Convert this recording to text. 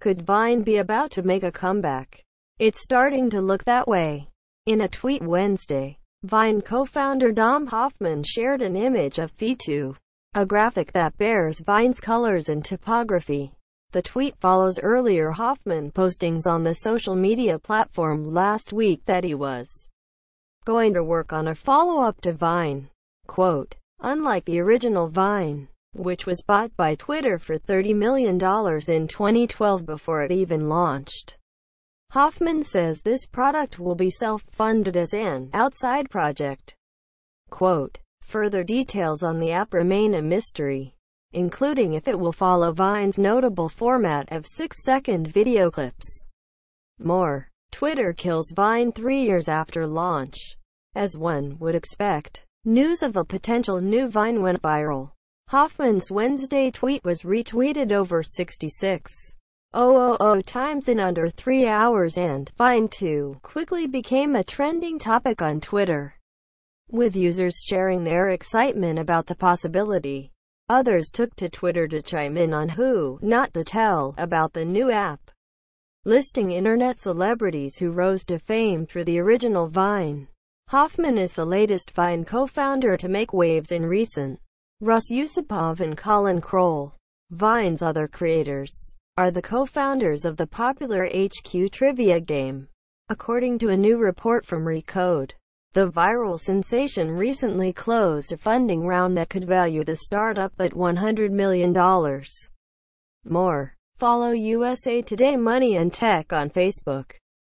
Could Vine be about to make a comeback? It's starting to look that way. In a tweet Wednesday, Vine co-founder Dom Hoffman shared an image of P2, a graphic that bears Vine's colors and typography. The tweet follows earlier Hoffman postings on the social media platform last week that he was going to work on a follow-up to Vine. Quote, Unlike the original Vine, which was bought by Twitter for $30 million in 2012 before it even launched. Hoffman says this product will be self-funded as an outside project. Quote, Further details on the app remain a mystery, including if it will follow Vine's notable format of six-second video clips. More. Twitter kills Vine three years after launch. As one would expect, news of a potential new Vine went viral. Hoffman's Wednesday tweet was retweeted over 66,000 times in under three hours and, Vine 2, quickly became a trending topic on Twitter, with users sharing their excitement about the possibility. Others took to Twitter to chime in on who, not to tell, about the new app listing internet celebrities who rose to fame through the original Vine. Hoffman is the latest Vine co-founder to make waves in recent Russ Yusupov and Colin Kroll, Vine's other creators, are the co-founders of the popular HQ trivia game. According to a new report from Recode, the viral sensation recently closed a funding round that could value the startup at $100 million. More. Follow USA Today Money and Tech on Facebook.